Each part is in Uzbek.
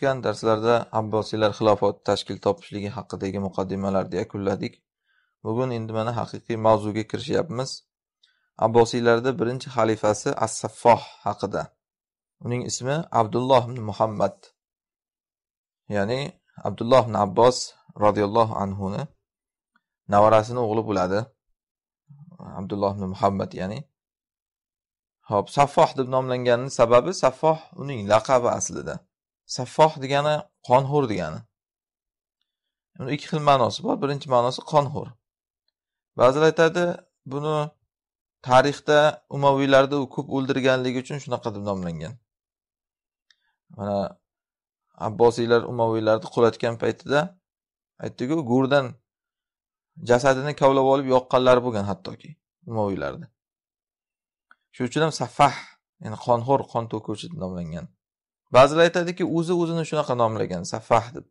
O'tgan darslarda Abbosiylar xilofati tashkil topishligi haqidagi muqaddimalarni yakunladik. Bugun endi mana haqiqiy mavzuga kirishyapmiz. Abbosiylarda birinchi xalifasi As-Saffoh haqida. Uning ismi Abdulloh ibn Muhammad. Ya'ni Abdulloh ibn Abbos radhiyallohu anhu ni nevarasini o'g'li bo'ladi. Abdulloh ibn Muhammad ya'ni Hop, Saffoh deb nomlanganining sababi Saffoh uning laqabi aslida. saffoh degani qonxo'r degani buni ikki xil ma'nosi bor birinchi ma'nosi qonxo'r ba'zilar aytadi buni tarixda umaviylarni ko'p o'ldirganligi uchun shunaqa deb nomlangan mana abbosiylar umaviylarni qulatgan paytida aytdiku go'rdan jasadini kavlab olib yoqqanlari bo'lgan hattoki umaviylarni shuning uchun ham safah ya'ni qonxo'r qon to'kuvchi deb nomlangan ba'zilar aytadiki o'zi o'zini shunaqa nomlagan safah deb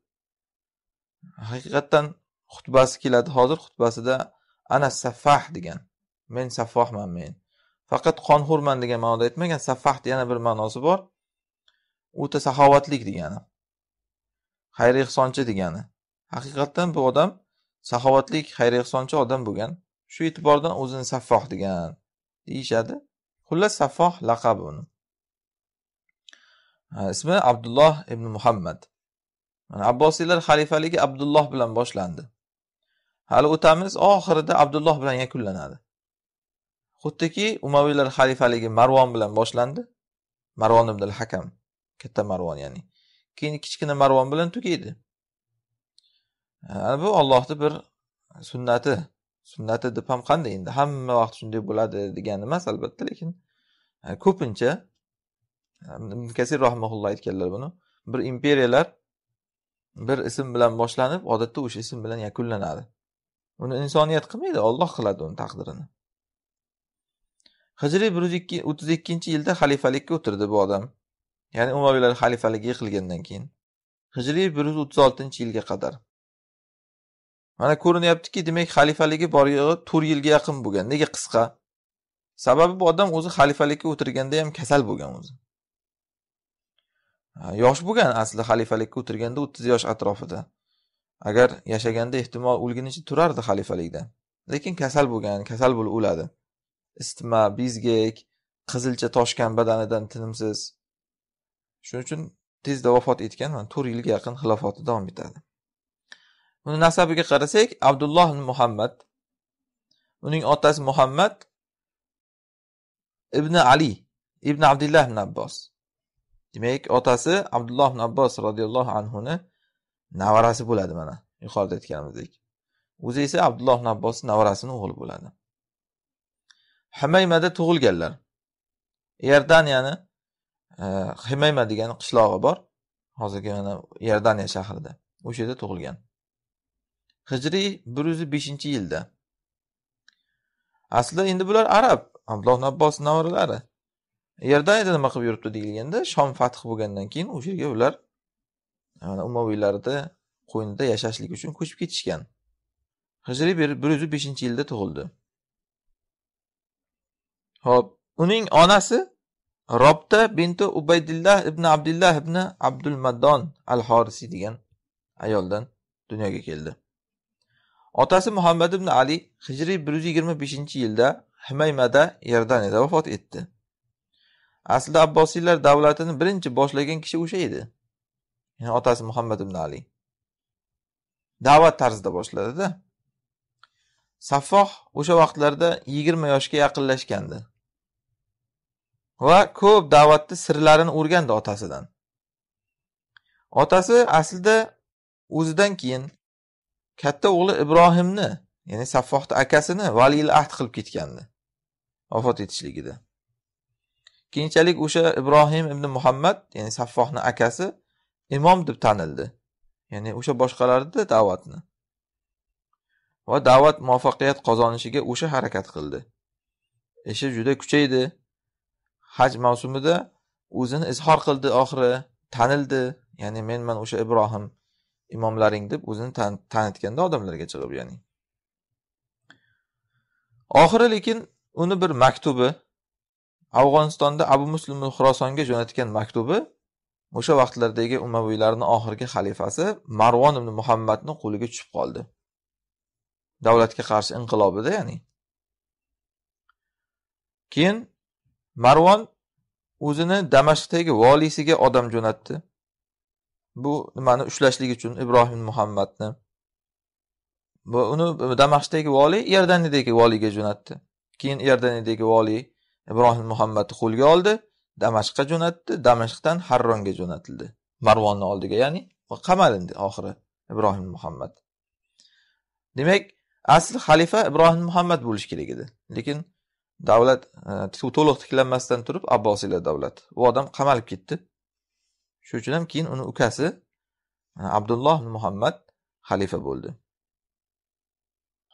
haqiqatdan xutbasi keladi hozir xutbasida ana safah degan men safohman men faqat qonxo'rman degan ma'noda aytmagan safahni yana bir ma'nosi bor o'ta saxovatlik degani xayr ehsonchi degani haqiqatdan bu odam saxovatlik xayr ehsonchi odam bo'lgan shu e'tibordan o'zini saffoh degan deyishadi xullas saffoh laqabi uni ismi abdulloh ibn muhammad mana abbosiylar xalifaligi abdulloh bilan boshlandi hali o'tamiz oxirida abdulloh bilan yakunlanadi xuddiki umaviylar xalifaligi marvon bilan boshlandi marvon ibn al hakam katta marvon ya'ni keyin kichkina marvon bilan tugaydi bu ollohni bir sunnati sunnati deb ham qanday endi hamma vaqt shunday bo'ladi degani emas albatta lekin ko'pincha kasir rahimaulloh aytganlar buni bir imperiyalar bir ism bilan boshlanib odatda o'sha ism bilan yakunlanadi uni insoniyat qilmaydi olloh qiladi uni taqdirini hijriy bir yuz ikki o'ttiz ikkinchi yilda xalifalikka o'tirdi bu odam ya'ni umaviylar xalifaligi yiqilgandan keyin hijriy bir yuz o'ttiz oltinchi yilga qadar mana ko'rinyaptiki demak xalifaligi bor yo'g'i to'rt yilga yaqin bo'lgan nega qisqa sababi bu odam o'zi xalifalikka o'tirganda ham kasal bo'lgan o'zi yosh bo'lgan asli xalifalikka o'tirganda o'ttiz yosh atrofida agar yashaganda ehtimol o'lgunicha turardi xalifalikda lekin kasal bo'lgan kasal bo'lib o'ladi isitma bezgak qizilcha toshgan badanidan tinimsiz shuning uchun tezda vafot etgan mana to'rt yilga yaqin xilofati davom etadi uni nasabiga qarasak abdulloh muhammad uning otasi muhammad ibn ali ibn abdullah ibn abbos Demak, otasi Abdulloh ibn Abbos roziyallohu anhuni nevarasi bo'ladi mana. Yuqorida aytganimizdek. O'zi esa Abdulloh ibn abbosni nevarasining o'g'li bo'ladi. himaymada tug'ilganlar. Iordaniyani e, Himayma degan qishlog'i bor. Hozirgi mana Iordaniya shahrida. O'sha yerda tug'ilgan. Hijriy 105-yilda. Aslida endi bular arab, Abdulloh ibn abbosni navaralari. Iordaniyada nima qilib yuribdi deyilganda, Shom fath bo'lgandan keyin o'sha yerga ular Umaviylarni qo'ynida yashashlik uchun ko'chib ketishgan. Hijriy 105-yilda tug'ildi. ho'p uning onasi Robta binti Ubaydillah ibn Abdullah ibn Abdul Maddon al horisiy degan ayoldan dunyoga keldi. Otasi Muhammad ibn Ali Hijriy 125-yilda Himaymada Iordaniyada vafot etdi. Aslida Abbosiylar davlatini birinchi boshlagan kishi o'sha edi. Ya'ni otasi Muhammad ibn Ali. Da'vat tarzida boshladida. Saffoh o'sha vaqtlarda 20 yoshga yaqinlashgandi. Va ko'p da'vatni sirlarini o'rgandi otasidan. Otasi aslida o'zidan keyin katta o'g'li Ibrohimni, ya'ni saffohni akasini valiyil ahd qilib ketgandi vafot etishligida. keyinchalik o'sha ibrohim ibn muhammad ya'ni saffohni akasi imom deb tanildi ya'ni o'sha boshqalardi da'vatni va da'vat muvaffaqiyat qozonishiga o'sha harakat qildi ishi juda kuchaydi haj mavsumida o'zini izhor qildi oxiri tanildi ya'ni menman o'sha ibrohim imomlaring deb o'zini tanitganda odamlarga chiqib ya'ni oxiri lekin uni bir maktubi Afg'onistonda Abu Muslim Xurosonga jo'natgan maktubi o'sha vaqtlardagi umaviylarni oxirgi xalifasi Marvon ibn muhammadni qo'liga tushib qoldi. Davlatga qarshi inqilobida, ya'ni. Keyin Marvon o'zini Damashqdagi valisiga odam jo'natdi. Bu nimani ushlashlik uchun Ibrohim Muhammadni. uni Damashqdagi vali Iordaniyadagi voliyga jo'natdi. Keyin Iordaniyadagi voliy Ibrohim Muhammadni qo'lga oldi, Damashqqa jo'natdi, Damashqdan Harronga jo'natildi. Marvonni oldiga, ya'ni va qamalindi oxiri Ibrohim Muhammad. Demak, asl xalifa Ibrohim Muhammad bo'lish kerak edi. Lekin davlat e, to'liq tiklanmasdan turib Abbosiylar davlati. U odam qamalib ketdi. Shuning uchun ham keyin uni ukasi e, Abdulloh Muhammad xalifa bo'ldi.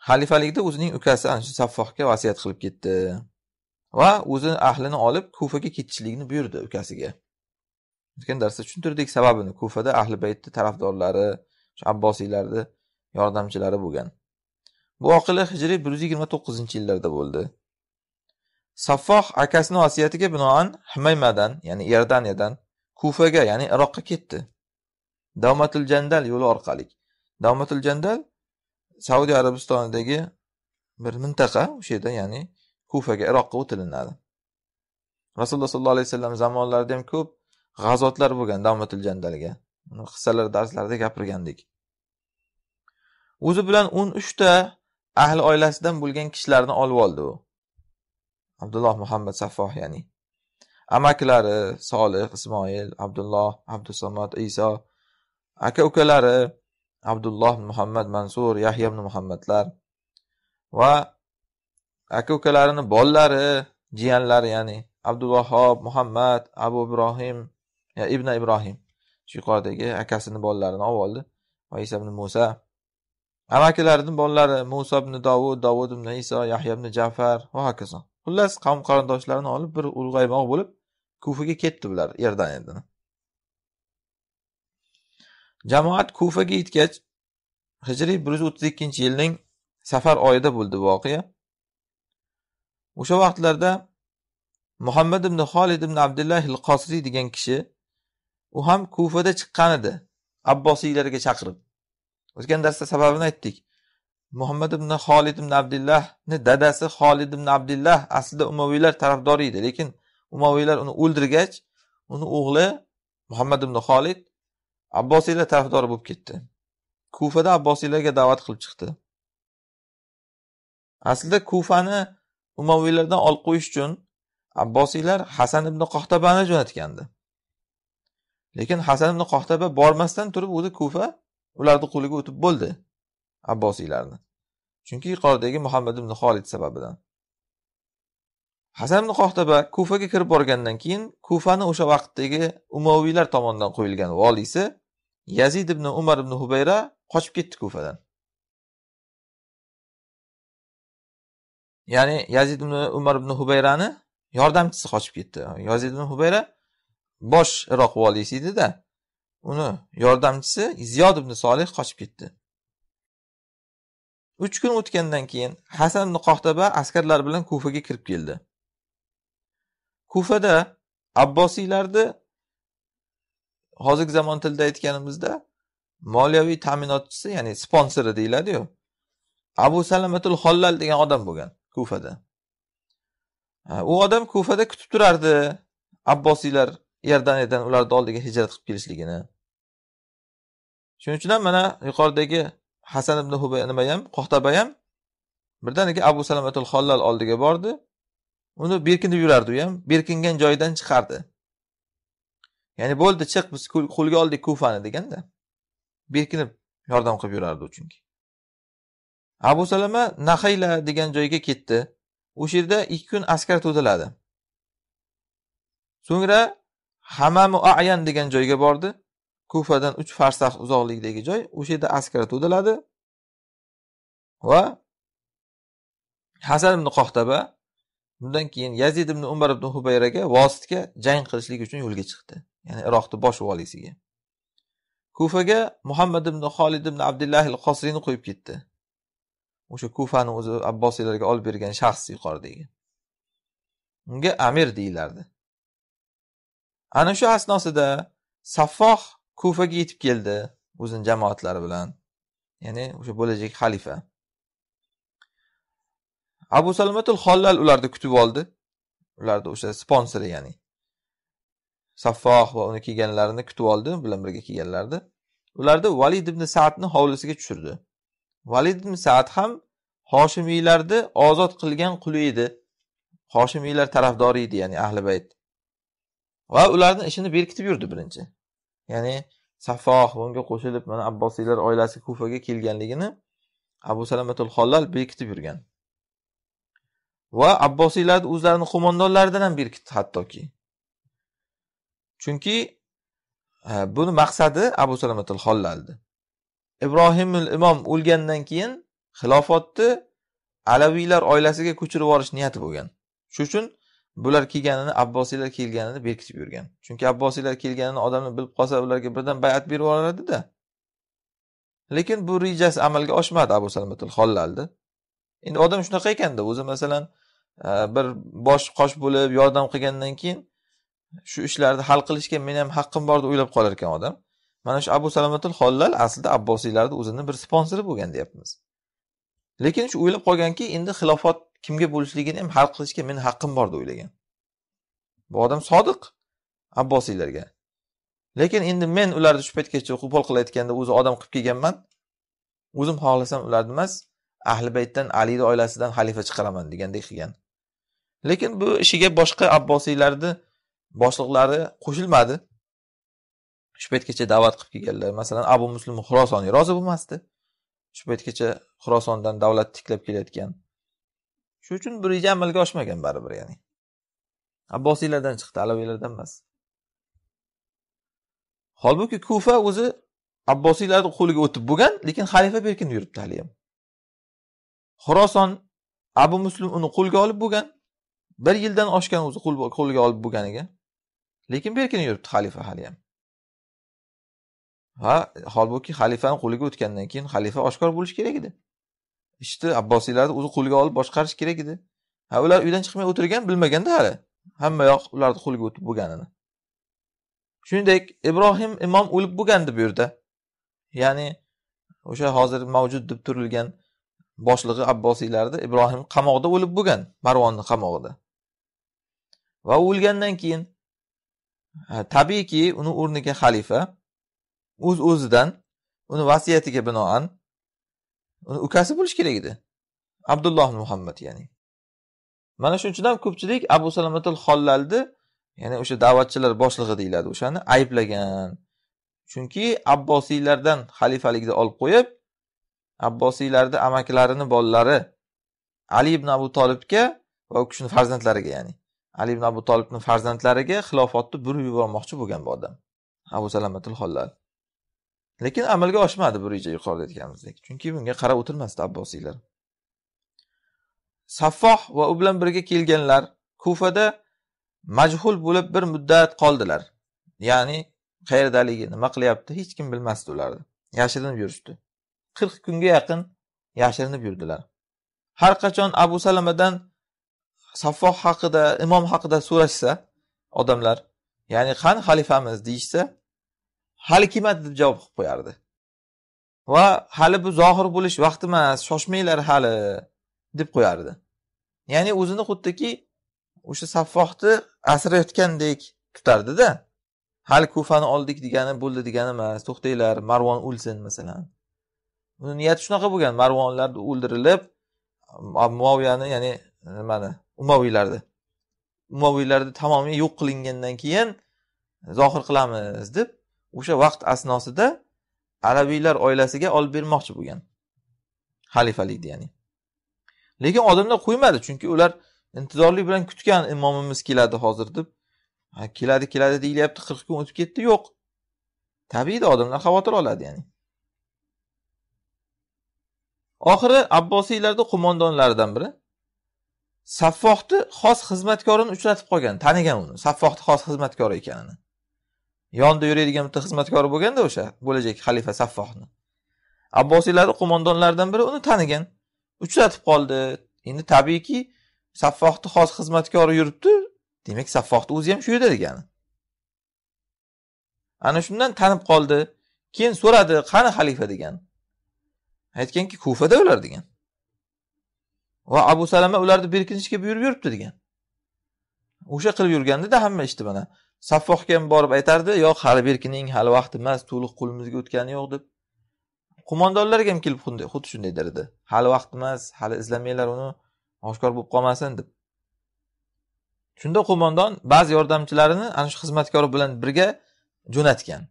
Xalifalikda o'zining ukasi shu Saffohga vasiyat qilib ketdi. va o'zini ahlini olib kufaga ketishlikni buyurdi ukasiga o'tgan darsda tushuntirdik sababini kufada ahli baytni tarafdorlari abbosiylarni yordamchilari bo'lgan bu voqea hijriy bir yuz yigirma to'qqizinchi yillarda bo'ldi saffoh akasini vasiyatiga binoan himaymadan ya'ni iordaniyadan kufaga ya'ni iroqqa ketdi davmatul jandal yo'li orqali davmatul jandal saudiya arabistonidagi bir mintaqa o'sha yerda ya'ni Kufaga, Iroqqa o'tilinadi. Rasululloh sollallohu alayhi vasallam zamonlarida ham ko'p g'azotlar bo'lgan Davmatul Jandalga. Buni qissalar darslarida gapirgandik. O'zi bilan 13 ta ahli oilasidan bo'lgan kishilarni olib oldi u. Abdulloh Muhammad Saffoh ya'ni. Amakilari Solih, Ismoil, Abdulloh, Abdusamad, Iso, aka-ukalari Abdulloh Muhammad Mansur, Yahya ibn Muhammadlar va aka ukalarini bolalari jiyanlari ya'ni abduvahhob muhammad abu ibrohim ibn ibrohim shu yuqoridagi akasini bolalarini olib oldi va ibn musa amakilarini bolalari muso ibn dovud dovud ibn iso yahya ibn jafar va hokazo xullas qavm qarindoshlarini olib bir ulg'aymoq bo'lib kufaga ketdi bular erdan endi jamoat kufaga yetgach hijriy bir yuz o'ttiz ikkinchi yilning safar oyida bo'ldi voqea o'sha vaqtlarda muhammad ibn xolid ibn abdullah il qosriy degan kishi u ham kufada chiqqan edi abbosiylarga chaqirib o'tgan darsda sababini aytdik muhammad ibn xolid ibn abdullahni dadasi xolid ibn abdullah aslida umaviylar tarafdori edi lekin umaviylar uni o'ldirgach uni o'g'li muhammad ibn xolid abbosiylar tarafdori bo'lib ketdi kufada abbosiylarga da'vat qilib chiqdi aslida kufani umaviylardan olib qo'yish uchun abbosiylar hasan ibn qohtabani jo'natgandi lekin hasan ibn qohtaba bormasdan turib o'zi kufa ularni qo'liga o'tib bo'ldi abbosiylarni chunki yuqoridagi muhammad ibn xolid sababidan hasan ibn qohtaba kufaga kirib borgandan keyin kufani o'sha vaqtdagi umaviylar tomonidan qo'yilgan voliysi yazid ibn umar ibn hubayra qochib ketdi kufadan ya'ni yazid ibn umar ibn hubayrani yordamchisi qochib ketdi yazid ibn hubayra bosh iroq voliysi edida uni yordamchisi ziyod ibn solih qochib ketdi uch kun o'tgandan keyin hasan ibn qohtaba askarlar bilan kufaga kirib keldi kufada abbosiylarni hozirgi zamon tilida aytganimizda moliyaviy ta'minotchisi ya'ni sponsori deyiladiyu abu salamatul hollal degan odam bo'lgan Kufada. U odam Kufada kutib turardi. Abbosiylar Iordaniyadan ularni oldiga hijrat qilib kelishligini. Shuning uchun ham mana yuqoridagi Hasan ibn Hubay nima ham, Qohtaba ham birdaniga Abu Salamatul Xollal oldiga bordi. Uni berkinib yurardi u ham, berkingan joyidan chiqardi. Ya'ni bo'ldi, chiq, biz qo'lga oldik Kufani deganda. Berkinib yordam qilib yurardi chunki. abu salama nahayla degan joyga ketdi o'sha yerda ikki kun askar to'diladi so'ngra hamamu ayan degan joyga bordi kufadan uch farsax uzoqlikdagi joy o'sha yerda askar to'diladi va hasan ibn qohtaba bundan keyin yazid ibn umar ibn hubayraga vositga jang qilishlik uchun yo'lga chiqdi ya'ni iroqni bosh valiysiga kufaga muhammad ibn xolid ibn abdullah al qosriyni qo'yib ketdi o'sha kufani o'zi abbosiylarga olib bergan shaxs yuqoridagi unga amir deyilardi ana shu asnosida saffoh kufaga yetib keldi o'zini jamoatlari bilan ya'ni o'sha bo'lajak xalifa abu salmatul hollal ularni kutib oldi ularni o'sha sponsori ya'ni saffoh va uni kelganlarini kutib oldi bilan birga kelganlarni ularni valid ibn saadni hovlisiga tushirdi valid ibn saad ham hoshimiylarni ozod qilgan quli edi hoshimiylar tarafdori edi ya'ni ahli bayt va ularni ishini berkitib yurdi birinchi ya'ni safoh bunga qo'shilib mana abbosiylar oilasi kufaga kelganligini abu salamatul hollal berkitib yurgan va abbosiylarni o'zlarini qo'mondonlaridan ham berkitdi hattoki chunki e, buni maqsadi abu salamatul hollalni ibrohimul imom o'lgandan keyin xilofatni alaviylar oilasiga ko'chirib yuborish niyati bo'lgan shuning uchun bular kelganini abbosiylar kelganini berkitib yurgan chunki abbosiylar kelganini odamlar bilib qolsa ularga birdan bayat berib yuboradida lekin bu rejasi amalga oshmadi abu salmatul hollalni endi odam shunaqa ekanda o'zi masalan e, bir bosh qosh bo'lib yordam qilgandan keyin shu ishlarni hal qilishga meni ham haqqim bor deb o'ylab qolar ekan odam Mana shu Abu Salamatul Xollal aslida abbosiylarni o'zini bir sponsori bo'lgan deyapmiz. Lekin shu o'ylab qolganki, endi xilofat kimga bo'lishligini ham hal qilishga men haqqim bor deb o'ylagan. Bu odam sodiq Abbosiylarga. Lekin endi men ularni shu paytgacha qo'pol qilayotganda o'zi odam qilib kelganman. O'zim xohlasam ularni emas, Ahli Baytdan alini oilasidan xalifa chiqaraman degandek qilgan. Lekin bu ishiga boshqa abbosiylarni boshliqlari qo'shilmadi. shu paytgacha da'vat qilib kelganlar masalan abu muslim xurosoniy rozi bo'lmasdi shu paytgacha xurosondan davlat tiklab kelayotgan shuning uchun bu reja amalga oshmagan baribir ya'ni abbosiylardan chiqdi alaviylardan emas holbuki kufa o'zi abbosiylarni qo'liga o'tib bo'lgan lekin xalifa berkinib yuribdi hali ham xuroson abu muslim uni qo'lga olib bo'lgan bir yildan oshgan o'zi qo'lga olib bo'lganiga lekin berkinib yuribdi xalifa hali ham va holbuki xalifani qo'liga o'tgandan keyin xalifa oshkor bo'lishi kerak edi ishni abbosiylarni o'zi qo'lga olib boshqarish kerak edi ha ular uydan chiqmay o'tirgan bilmaganda hali hamma yoq ularni qo'liga o'tib bo'lganini shuningdek ibrohim imom o'lib bo'lgandi bu yerda ya'ni o'sha hozir mavjud deb turilgan boshlig'i abbosiylarni ibrohim qamoqda o'lib bo'lgan marvonni qamog'ida va o'lgandan keyin tabiiyki uni o'rniga xalifa o'z uz o'zidan uni vasiyatiga binoan uni ukasi bo'lishi kerak edi abdulloh muhammad ya'ni mana shuning uchun ham ko'pchilik abu salamatul hollalni ya'ni o'sha da'vatchilar boshlig'i deyiladi o'shani ayblagan chunki abbosiylardan xalifalikni olib qo'yib abbosiylarni amakilarini bolalari ali ibn abu tolibga va u kishini farzandlariga ya'ni ali ibn abu tolibni farzandlariga xilofatni burib yubormoqchi bo'lgan bu odam abu salamatul hollal lekin amalga oshmadi bu reja yuqorida aytganimizdek chunki bunga qarab o'tirmasdi abbosiylar saffoh va u bilan birga kelganlar kufada majhul bo'lib bir muddat qoldilar ya'ni qayerdaligi nima qilyapti hech kim bilmasdi ularni yashirinib yurishdi qirq kunga yaqin yashirinib yurdilar har qachon abu salamadan saffoh haqida imom haqida so'rashsa odamlar ya'ni qani xalifamiz deyishsa hali kelmadi deb javob qilib qo'yardi va hali bu zohir bo'lish vaqti emas shoshmanglar hali deb qo'yardi ya'ni o'zini xuddiki o'sha saffohni asrayotgandek tutardida hali kufani oldik degani bo'ldi degani emas to'xtanglar marvon o'lsin masalan uni niyati shunaqa bo'lgan marvonlar o'ldirilib muaviyani ya'ni nimani umaviylarni umaviylarni tamomiy yo'q qilingandan keyin zohir qilamiz deb o'sha vaqt asnosida alaviylar oilasiga olib bermoqchi bo'lgan xalifalikni ya'ni lekin odamlar qo'ymadi chunki ular intizorlik bilan kutgan imomimiz keladi hozir deb keladi keladi deyilyapti qirq kun o'tib ketdi yo'q tabiiyda odamlar xavotir oladi ya'ni oxiri abbosiylarni qo'mondonlaridan biri saffohni xos xizmatkorini uchratib qolgan tanigan uni saffohni xos xizmatkori ekanini yonida yuradigan bitta xizmatkori bo'lganda o'sha bo'lajak xalifa saffohni abbosiylarni qo'mondonlaridan biri uni tanigan uchratib qoldi endi tabiiyki saffohni xos xizmatkori yuribdi demak saffohni o'zi ham shu yerda degani ana shundan tanib qoldi keyin so'radi qani xalifa degan aytganki kufada ular degan va abu salama ularni berkinishga buyurib yuribdi degan o'sha qilib yurgandida hamma işte mana saffohga borib aytardi yo'q hali berkining hali vaqti emas to'liq qo'limizga o'tgani yo'q deb qo'mondonlarga ham kelib xuddi shunday derdi hali vaqt emas hali izlamanglar uni oshkor bo'lib qolmasin deb shunda qo'mondon ba'zi yordamchilarini ana shu xizmatkor bilan birga jo'natgan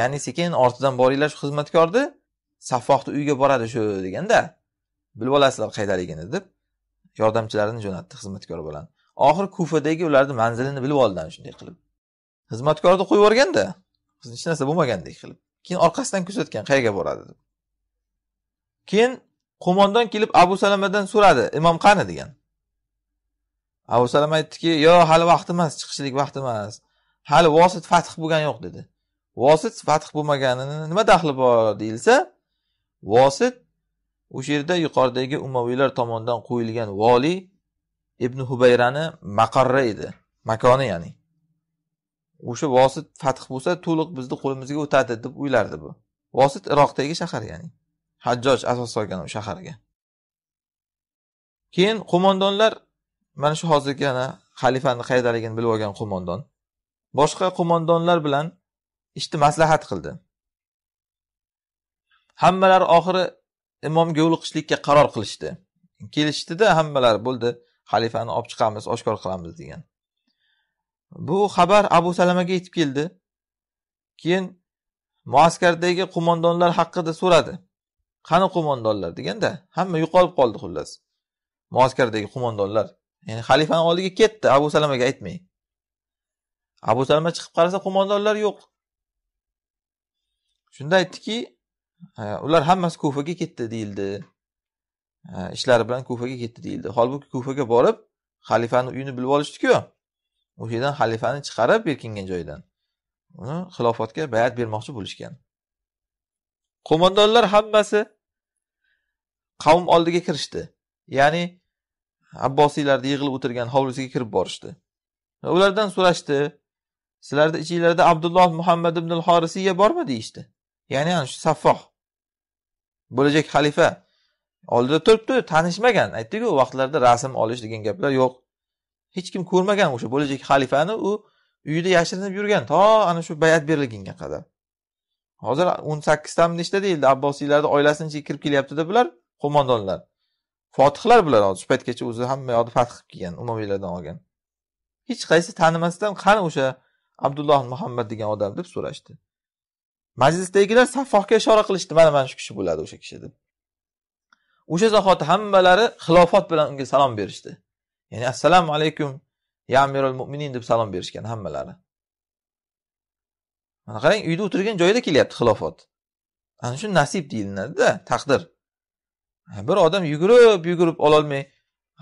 ya'ni sekin ortidan boringlar shu xizmatkorni saffohni uyiga boradi shu deganda bilib olasizlar qaydaligini deb yordamchilarini jo'natdi xizmatkor bilan oxiri kufadagi ularni manzilini bilib oldi shunday qilib xizmatkorni qo'yib yuborganda bizni hech narsa bo'lmagandek qilib keyin orqasidan kuzatgan qayerga boradi deb keyin qo'mondon kelib abu salamadan so'radi imom qani degan abu salama aytdiki yo hali vaqt emas chiqishlik vaqt emas hali vosit fath bo'lgani yo'q dedi vosit fath bo'lmaganini nima daxli bor deyilsa vosit o'sha yerda yuqoridagi umaviylar tomonidan qo'yilgan voliy ibn hubayrani maqarra edi makoni ya'ni o'sha vosit fath bo'lsa to'liq bizni qo'limizga o'tadi deb o'ylardi bu vosit iroqdagi shahar ya'ni hajjoj asos solgan u shaharga keyin qo'mondonlar mana shu hozirgi ana xalifani qayerdaligini bilib olgan qo'mondon boshqa qo'mondonlar bilan ishni işte maslahat qildi hammalari oxiri imomga yo'liqishlikka qaror qilishdi kelishdida hammalari bo'ldi xalifani olib chiqamiz oshkor qilamiz degan bu xabar abu salamaga yetib keldi keyin muaskardagi qo'mondonlar haqida so'radi qani qo'mondonlar deganda hamma yo'qolib qoldi xullas muaskardagi qo'mondonlar ya'ni xalifani oldiga ketdi abu salamaga aytmay abu salama chiqib qarasa qo'mondonlar yo'q shunda aytdiki ular hammasi kufaga ketdi deyildi ishlari bilan kufaga ketdi deyildi holbuki kufaga borib xalifani uyini bilib olishdiku yerdan xalifani chiqarib berkingan joydan uni xilofatga bayat bermoqchi bo'lishgan qo'mondonlar hammasi qavm oldiga kirishdi ya'ni abbosiylarni yig'ilib o'tirgan hovlisiga kirib borishdi va ulardan so'rashdi sizlarni ichinglarda abdulloh muhammad ibn horisiya bormi deyishdi ya'ni ana shu saffoh bo'lajak xalifa oldida turibdi tanishmagan aytdiku u vaqtlarda rasm olish degan gaplar yo'q hech kim ko'rmagan o'sha bo'lajak xalifani u uyida yashirinib yurgan to ana shu bayat berilgunga qadar hozir o'n sakkiztami nechta deyildi abbosiylarni oilasini ichiga kirib kelyaptida bular qo'mondonlar fotihlar bular hozir shu paytgacha o'zi hamma yoqni fath qilib kelgan umaviylardan olgan hech qaysi tanimasdan qani o'sha abdulloh muhammad degan odam deb so'rashdi majlisdagilar saffohga ishora qilishdi mana mana shu kishi bo'ladi o'sha kishi deb o'sha zahoti hammalari xilofot bilan unga salom berishdi ya'ni assalomu alaykum ya amirul mo'minin deb salom berishgan hammalari mana qarang uyda o'tirgan joyida kelyapti xilofat ana shu nasib deyilinadida taqdir bir odam yugurib yugurib ololmay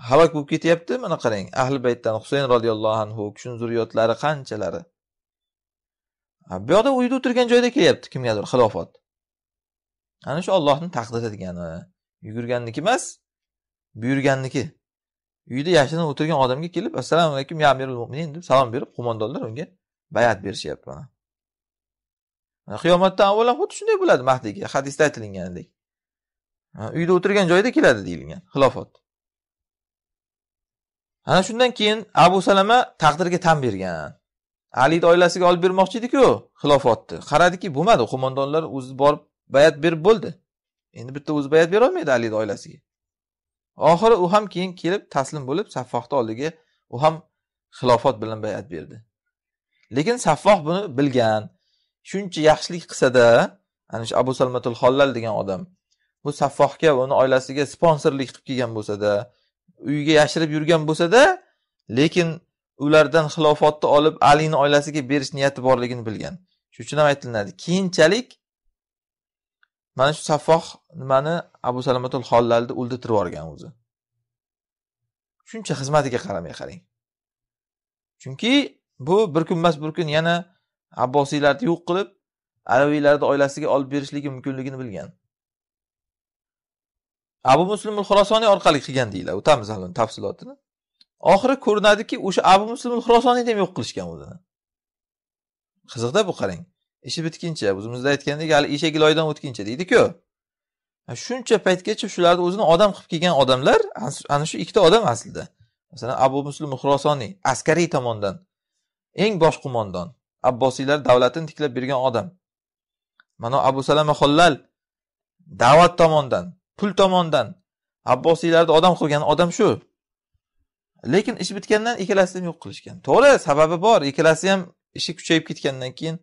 halok bo'lib ketyapti mana qarang ahli baytdan husayn roziyallohu anhu kishini zurriyotlari qanchalari bu yoqda uyda o'tirgan joyda kelyapti kimgadir xilofat ana shu ollohni taqdiri degani yugurganniki emas buyurganniki uyda yashirinib o'tirgan odamga kelib assalomu alaykum ya amirul mo'minin deb salom berib qo'mondonlar unga bayat berishyapti mana qiyomatdan avval ham xuddi shunday bo'ladi mahdiyga hadisda aytilgandek uyda o'tirgan joyda keladi deyilgan xilofat ana shundan keyin abu salama taqdirga tan bergan alini oilasiga olib bermoqchi ediku xilofotni qaradiki bo'lmadi qo'mondonlar o'zi borib bayat berib bo'ldi endi bitta o'zi bayat berolmaydi alini oilasiga oxiri u ham keyin kelib taslim bo'lib saffohni oldiga u ham xilofat bilan bayat berdi lekin saffoh buni bilgan shuncha yaxshilik qilsada ana shu abu salmatul hollal degan odam bu saffohga uni oilasiga sponsorlik qilib kelgan bo'lsada uyiga yashirib yurgan bo'lsada lekin ulardan xilofatni olib alini oilasiga berish niyati borligini bilgan shuning uchun ham aytilinadi keyinchalik Mana shu Saffoh nimani Abu salomatul Hollalni o'ldirtirib yuborgan o'zi. Shuncha xizmatiga qaramay qarang. Chunki bu bir kun emas bir kun yana Abbosiylarni yo'q qilib, Alaviylarni oilasiga olib berishligi mumkinligini bilgan. Abu Muslimul Xurosoniy orqali qilgan deyiladi. O'tamiz hali tafsilotini. Oxiri ko'rinadiki, o'sha Abu Muslimul xurosoniyni ham yo'q qilishgan o'zini. Qiziqda bu qarang. ishi bitguncha o'zimizda aytgandek hali eshagi loydan o'tguncha deydiku shuncha paytgacha shularni o'zini odam qilib kelgan odamlar ana shu ikkita odam aslida masalan abu muslim xurosoniy askariy tomondan eng bosh qo'mondon abbosiylar davlatini tiklab bergan odam mana abu salama xollal da'vat tomondan pul tomondan abbosiylarni odam qilgan odam shu lekin ish bitgandan ikkalasini ham yo'q qilishgan to'g'ri sababi bor ikkalasi ham ishi kuchayib ketgandan keyin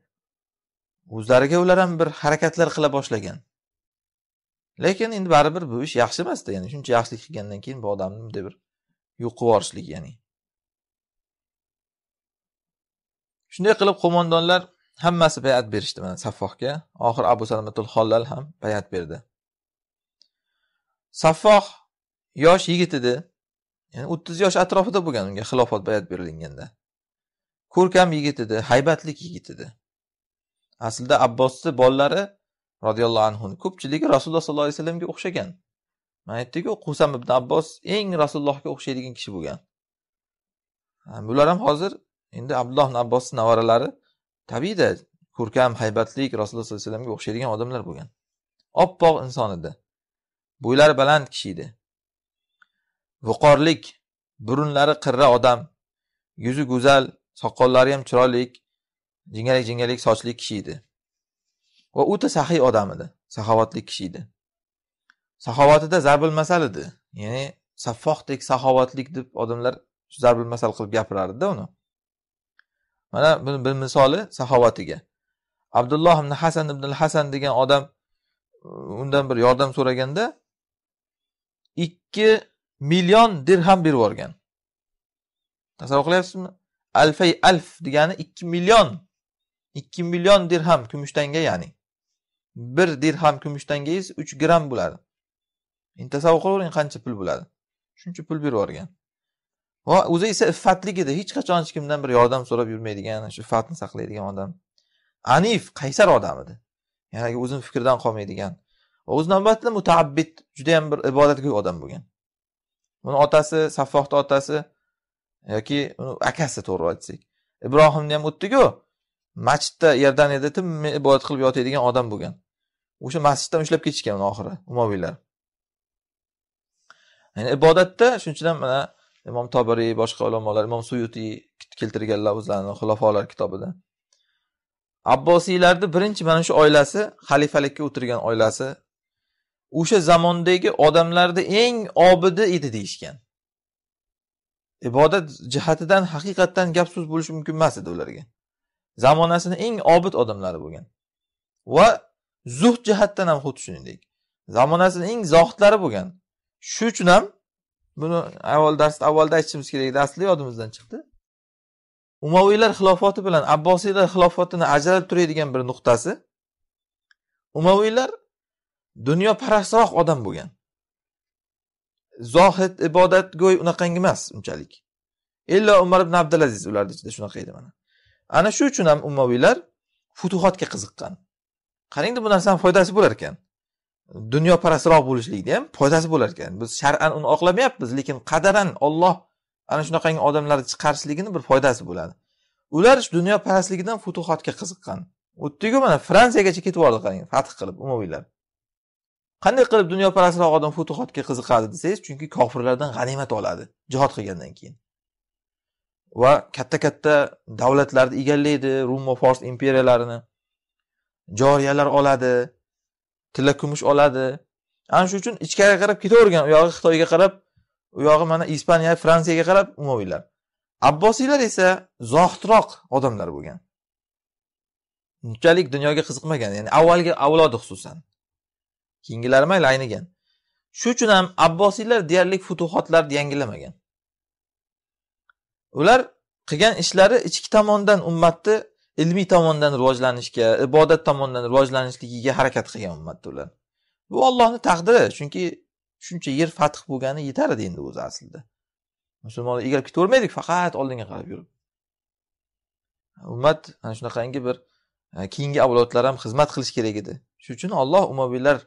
o'zlariga ular ham bir harakatlar qila boshlagan lekin endi baribir bu ish yaxshi emasda ya'ni shuncha yaxshilik qilgandan keyin bu odamni bunday bir yo'qib yuborishlik ya'ni shunday qilib qo'mondonlar hammasi bayat berishdi mana saffohga oxiri abu salmatul hollal ham bayat berdi saffoh yosh yigit edi ya'ni o'ttiz yosh atrofida bo'lgan unga xilofat bayat berilganda ko'rkam yigit edi haybatli yigit edi aslida abbosni bolalari roziyallohu anhu ko'pchiligi rasululloh sollallohu alayhi vasallamga o'xshagan man aytdiku qusam ibn abbos eng rasulullohga o'xshaydigan kishi bo'lgan bular ham hozir endi abdulloh ibn abbosni nevaralari tabiiyda ko'rkam haybatli rasululloh sollallohu alayhi vasallamga o'xshaydigan odamlar bo'lgan oppoq inson edi bo'ylari baland kishi edi viqorlik burunlari qirra odam yuzi go'zal soqollari ham chiroylik jingalak jingalak sochli kishi edi va o'ta saxiy odam edi saxovatli kishi edi saxovatida zarbil masal edi ya'ni saffohdek saxovatlik deb odamlar zarbil masal qilib gapirardida uni mana buni bir misoli saxovatiga abdulloh ibn hasan ibn hasan degan odam undan bir yordam so'raganda ikki million dirham berib yuborgan tasavvur qilyapsizmi alfay alf degani ikki million ikki million dirham kumush tanga ya'ni bir dirham kumush tangangiz uch gramm bo'ladi endi tasavvur qilavering qancha pul bo'ladi shuncha pul berib yuborgan va o'zi esa iffatlik edi hech qachon hech kimdan bir yordam so'rab yurmaydigan shu iffatni saqlaydigan odam anif qaysar odam edi ya'ni o'zini fikridan qolmaydigan va o'z navbatida mutaabbid judayam bir ibodatgo'y odam bo'lgan uni otasi saffohni otasi yoki akasi to'g'ri aytsak ibrohimni ham o'tdiku masjidda iordaniyada tinmay ibodat qilib yotadigan odam bo'lgan o'sha masjiddan ushlab ketishgan oxiri umoviylar ya'ni ibodatda shunchadan mana imom tobariy boshqa ulamolar imom suyutiy keltirganlar o'zlarini xulofolar kitobida abbosiylarni birinchi mana shu oilasi xalifalikka o'tirgan oilasi o'sha zamondagi odamlarni eng obidi edi deyishgan ibodat jihatidan haqiqatdan gap so'z bo'lishi mumkin emas edi ularga zamonasini eng obid odamlari bo'lgan va zuhd jihatdan ham xuddi shuningdek zamonasini eng zohidlari bo'lgan shu uchun ham buni avval darsda avvalda aytishimiz kerak asli yodimizdan chiqdi umaviylar xilofati bilan abbosiylar xilofatini ajralib turadigan bir nuqtasi umaviylar dunyoparastroq odam bo'lgan zohid ibodatgo'y unaqangi emas unchalik illo umar ibn abdulaziz ularni ichida shunaqa edi mana ana shu uchun ham ummaviylar futuhotga qiziqqan qarangda bu narsani foydasi bo'lar ekan dunyoparastroq bo'lishlikni ham foydasi bo'lar ekan biz shar'an uni oqlamayapmiz lekin qadaran olloh ana shunaqangi odamlarni chiqarishligini bir foydasi bo'ladi ular shu dunyoparastligidan futuhotga qiziqqan o'tdiku mana fransiyagacha ketib yubordi qarang fath qilib umaviylar qanday qilib dunyoparastroq odam futuhotga qiziqadi desangiz chunki kofirlardan g'animat oladi jihod qilgandan keyin va katta katta davlatlarni egallaydi rum va fors imperiyalarini joriyalar oladi tilla kumush oladi ana shu uchun ichkariga qarab ketavergan u yog'i xitoyga qarab u yog'i mana ispaniya fransiyaga qarab umaviylar abbosiylar esa zohidroq odamlar bo'lgan unchalik dunyoga qiziqmagan ya'ni avvalgi avlodi xususan keyingilari mayli aynigan shu uchun ham abbosiylar deyarli futuhotlarni yangilamagan ular qilgan ishlari ichki tomondan ummatni ilmiy tomondan rivojlanishga ibodat tomondan rivojlanishligiga harakat qilgan ummatda ular bu ollohni taqdiri chunki shuncha yer fath bo'lgani yetar edi endi o'zi aslida musulmonlar egalib ketavermaydik faqat oldinga qarab yurib ummat ana shunaqangi bir e, keyingi avlodlar ham xizmat qilish kerak edi shuning uchun olloh umaviylar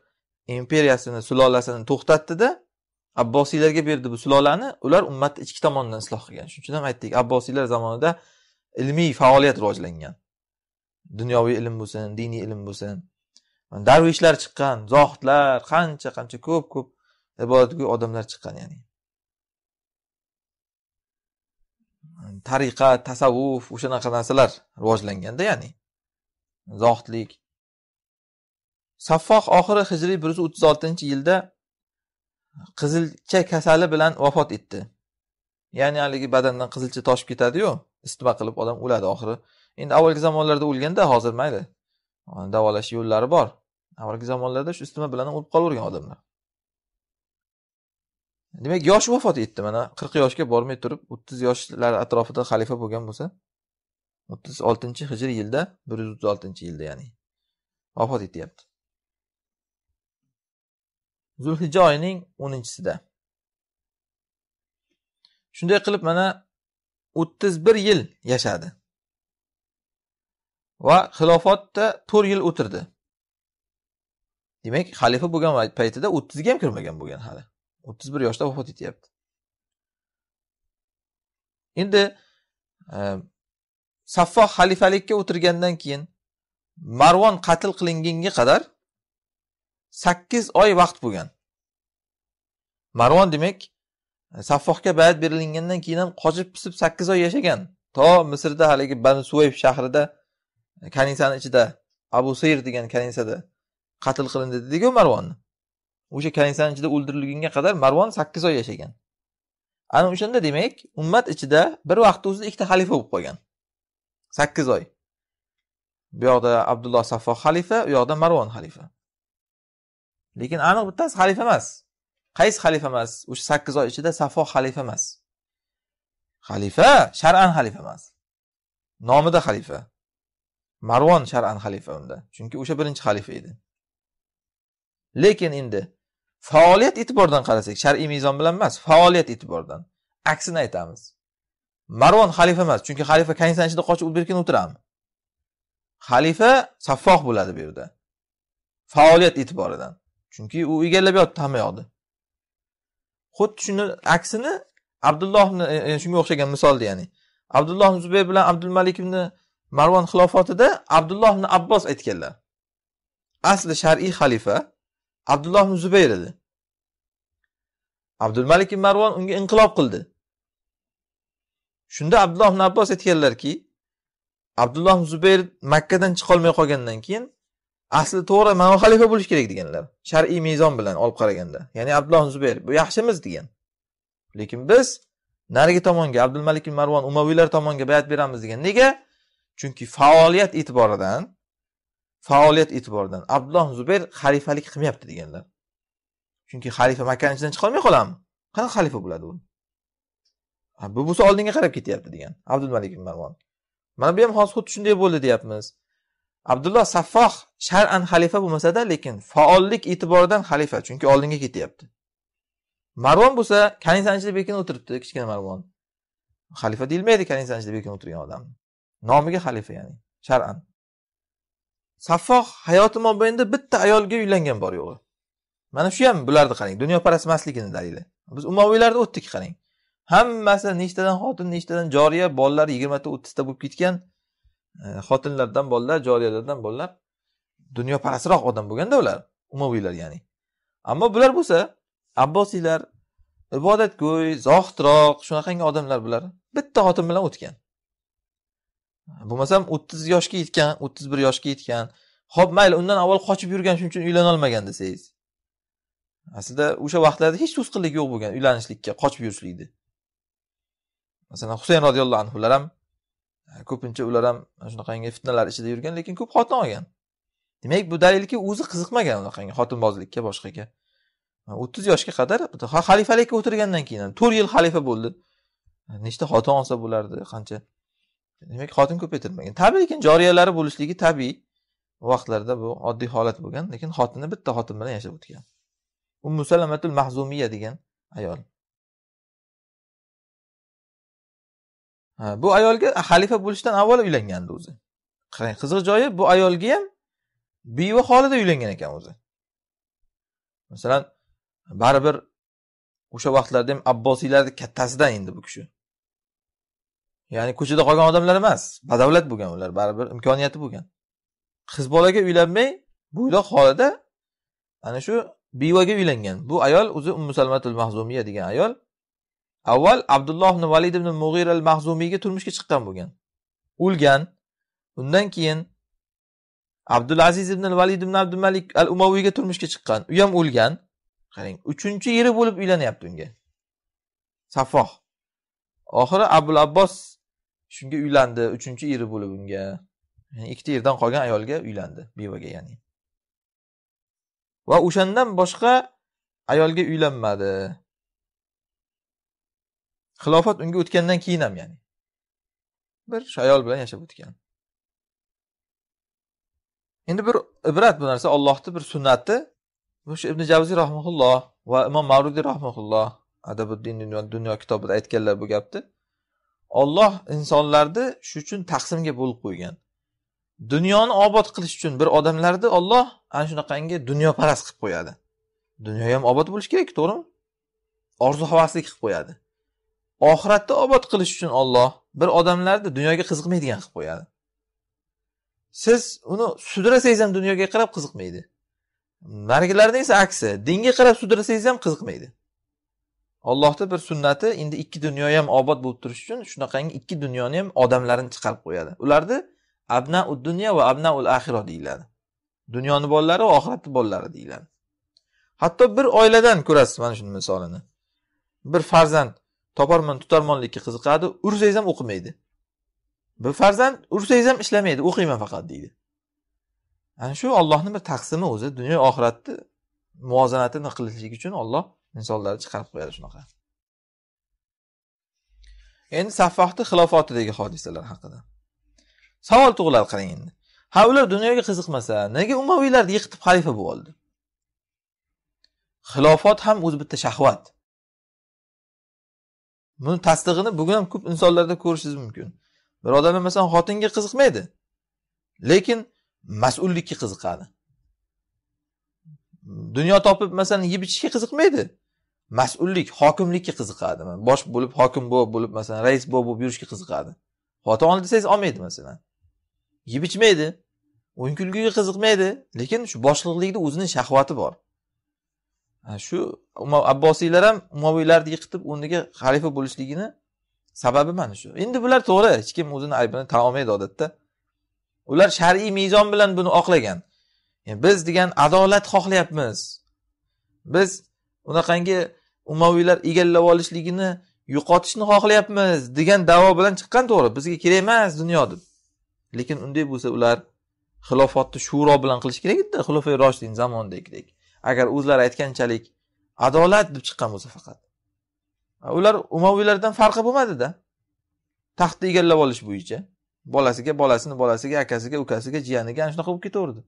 imperiyasini sulolasini to'xtatdida abbosiylarga berdi bu sulolani ular ummatni ichki tomondan isloh qilgan shuning uchun ham aytdik abbosiylar zamonida ilmiy faoliyat rivojlangan dunyoviy ilm bo'lsin diniy ilm bo'lsin darvishlar chiqqan zohidlar qancha qancha ko'p ko'p ibodatgo'y odamlar chiqqan ya'ni tariqa tasavvuf o'shanaqa narsalar rivojlanganda ya'ni zohidlik saffoh oxiri hijriy bir yuz o'ttiz oltinchi yilda qizilcha kasali bilan vafot etdi ya'ni haligi badandan qizilcha toshib ketadiyu istima qilib odam o'ladi oxiri endi avvalgi zamonlarda o'lganda hozir mayli davolash yo'llari bor avvalgi zamonlarda shu istima bilan o'lib qolavergan odamlar demak yoshi vafot etdi mana qirq yoshga bormay turib o'ttiz yoshlar atrofida xalifa bo'lgan bo'lsa o'ttiz oltinchi hijriy yilda bir yuz o'ttiz oltinchi yilda ya'ni vafot etyapti zulhijja oyining o'ninchisida shunday qilib mana o'ttiz bir yil yashadi va xilofatda to'rt yil o'tirdi demak xalifa bo'lgan paytida o'ttizga ham kirmagan bo'lgan hali o'ttiz bir yoshda vafot etyapti endi e, saffo xalifalikka o'tirgandan keyin marvon qatl qilingunga qadar sakkiz oy vaqt bo'lgan marvon demak saffohga bayat berilingandan keyin ham qochib pisib sakkiz oy yashagan to misrda haligi banu suvayb shahrida kanisani ichida abu sayr degan kanisada qatl qilindi dediku marvonni o'sha kanisani ichida o'ldirilgunga qadar marvon sakkiz oy yashagan ana o'shanda demak ummat ichida bir vaqtni o'zida ikkita xalifa bo'lib qolgan sakkiz oy bu yoqda abdulloh saffoh xalifa u yoqda marvon xalifa lekin aniq bittasi xalifa emas qaysi xalifa emas o'sha sakkiz oy ichida safo xalifa emas xalifa shar'an xalifa emas nomida xalifa marvon shar'an xalifa unda chunki o'sha birinchi xalifa edi lekin endi faoliyat e'tiboridan qarasak shar'iy mezon bilan emas faoliyat e'tiboridan aksini aytamiz marvon xalifa emas chunki xalifa kaynsani ichida qochib bu yerga o'tiradimi xalifa saffoh bo'ladi bu yerda faoliyat e'tiboridan Chunki u egallab yotdi hamma yoqni. Xuddi shuni aksini Abdullohni e, e, shunga o'xshagan misolda ya'ni. Abdulloh ibn bilan Abdulmalik ibn Marvon xilofatida Abdulloh ibn Abbos aytganlar. Asli shar'iy xalifa Abdulloh ibn Zubayr edi. Abdulmalik ibn Marvon unga inqilob qildi. Shunda Abdulloh ibn Abbos aytganlarki, Abdulloh ibn Zubayr Makkadan chiqa olmay qolgandan keyin asli to'g'ri mana bu xalifa bo'lishi kerak deganlar shar'iy mezon bilan olib qaraganda ya'ni abdulloh zubayr bu yaxshimiz degan lekin biz narigi tomonga abdulmalik marvon umaviylar tomonga bayat beramiz degan nega chunki faoliyat e'tiboridan faoliyat e'tiboridan abdulloh zubayr xalifalik qilmayapti deganlar chunki xalifa makkani ichidan chiqolmay qoladimi qanaqa xalifa bo'ladi u bu bo'lsa oldinga qarab ketyapti degan abdulmalik marvon mana bu ham hozir xuddi shunday bo'ldi deyapmiz abdulloh saffoh shar'an xalifa bo'lmasada lekin faollik e'tiboridan xalifa chunki oldinga ketyapti marvon bo'lsa kanisani ichida bekinib o'tiribdi kichkina marvon xalifa deyilmaydi kanisani ichida bekinib o'tirgan odamni nomiga xalifa ya'ni shar'an saffoh hayoti mobaynida bitta ayolga uylangan bor yo'g'i mana shu ham bularni qarang dunyoparast emasligini dalili biz umaviylarni o'tdik qarang hammasi nechtadan xotin nechtadan joriya bolalari yigirmata o'ttizta bo'lib ketgan Э, xotinlardan bolalar joriyalardan bolalar dunyoparastroq odam bo'lganda ular umaviylar ya'ni ammo bular bo'lsa abbosiylar ibodatgo'y zohidroq shunaqangi odamlar bular bitta xotin bilan o'tgan bo'lmasam o'ttiz yoshga yetgan o'ttiz bir yoshga yetgan ho'p mayli undan avval qochib yurgan shuning uchun uylanolmagan desangiz aslida o'sha vaqtlarda hech to'sqinlik yo'q bo'lgan uylanishlikka qochib yurishlikni masalan husayn roziyallohu anhular ham ko'pincha ular ham shunaqangi fitnalar ichida yurgan lekin ko'p xotin olgan demak bu dalilki o'zi qiziqmagan unaqangi xotinbozlikka boshqaga o'ttiz yoshga qadar xalifalikka o'tirgandan keyin to'rt yil xalifa bo'ldi nechta xotin olsa bo'lardi qancha demak xotin ko'paytirmagan tabiiy lekin joriyalari bo'lishligi tabiiy vaqtlarda bu oddiy holat bo'lgan lekin xotini bitta xotin bilan yashab o'tgan ummu salamatul mahzumiya degan ayol bu ayolga xalifa bo'lishdan avval uylangandi o'zi qarang qiziq joyi bu ayolga ham beva holida uylangan ekan o'zi masalan baribir o'sha vaqtlarda ham abbosiylarni kattasidan endi bu kishi ya'ni ko'chada qolgan odamlar emas badavlat bo'lgan ular baribir imkoniyati bo'lgan qiz bolaga uylanmay bo'ydoq holida ana shu bevaga uylangan bu ayol o'zi ummusalmatul mahzumiya degan ayol avval abdulloh ibn valid ibn mug'ir al mahzumiyga turmushga chiqqan bo'lgan o'lgan undan keyin abdulaziz ibn valid ibn abdumalik al umaviyga turmushga chiqqan u ham o'lgan qarang uchinchi eri bo'lib uylanyapti unga safoh oxiri abul abbos shunga uylandi uchinchi eri bo'lib unga ya'ni ikkita yerdan qolgan ayolga uylandi bevaga ya'ni va o'shandan boshqa ayolga uylanmadi xilofat unga o'tgandan keyin ham ya'ni bir shayol bilan yashab o'tgan endi bir ibrat bu narsa ollohni bir sunnati o'sha ibn javziy rahmaulloh va imom mavrudiy rahmaulloh adabuddin dunyo kitobida aytganlar bu gapni olloh insonlarni shu uchun taqsimga bo'lib qo'ygan dunyoni obod qilish uchun bir odamlarni olloh ana shunaqangi dunyoparast qilib qo'yadi dunyo ham obod bo'lishi kerak to'g'rimi orzu havaslik qilib qo'yadi oxiratda obod qilish uchun Alloh bir odamlarni dunyoga qiziqmaydigan qilib qo'yadi siz uni sudrasangiz ham dunyoga qarab qiziqmaydi narigilarni esa aksi dinga qarab sudrasangiz ham qiziqmaydi ollohni bir sunnati endi ikki dunyo ham obod bo'lib turish uchun shunaqangi ikki dunyoni ham odamlarini chiqarib qo'yadi ularni abna ud dunyo va abna ul axiro deyiladi dunyoni bolalari va oxiratni bolalari deyiladi hatto bir oiladan ko'rasiz mana shuni misolini bir farzand toparman tutarmonlikka qiziqadi ursangiz ham o'qimaydi bir farzand ursangiz ham ishlamaydi o'qiyman faqat deydi ana shu ollohni bir taqsimi o'zi dunyo oxiratni muvozanatini qilishlik uchun olloh insonlarni chiqarib qo'yadi shunaqa endi saffohni xilofotidagi hodisalar haqida savol tug'iladi qarang endi ha ular dunyoga qiziqmasa nega umaviylarni yiqitib xalifa bo'lib oldi xilofot ham o'zi bitta shahvat buni tasdig'ini bugun ham ko'p insonlarda ko'rishingiz mumkin bir odamlar masalan xotinga qiziqmaydi lekin mas'ullikka qiziqadi dunyo topib masalan yeb ichishga qiziqmaydi mas'ullik hokimlikka qiziqadi bosh bo'lib hokim bo'lib bo'lib masalan rais bo'lib bo'lib yurishga qiziqadi xotin ol desangiz olmaydi masalan yeb ichmaydi o'yin kulguga qiziqmaydi lekin shu boshliqlikni o'zini shahvati bor shu abbosiylar ham umaviylarni yiqitib o'rniga xalifa bo'lishligini sababi mana shu endi bular to'g'ri hech kim o'zini aybini tan olmaydi odatda ular shar'iy mezon bilan buni oqlagan yani biz degan adolat xohlayapmiz biz unaqangi umaviylar egallab olishligini yo'qotishni xohlayapmiz degan davo bilan chiqqan to'g'ri bizga kerak emas dunyo deb lekin unday bo'lsa ular xilofatni shuro bilan qilish kerak edida xulofay roshidin zamonidagidek agar o'zlari aytganchalik adolat deb chiqqan bo'lsa faqat ular umaviylardan farqi bo'lmadida taxtni egallab olish bo'yicha bolasiga bolasini bolasiga akasiga ukasiga jiyaniga ana shunaqa bo'lib ketaverdi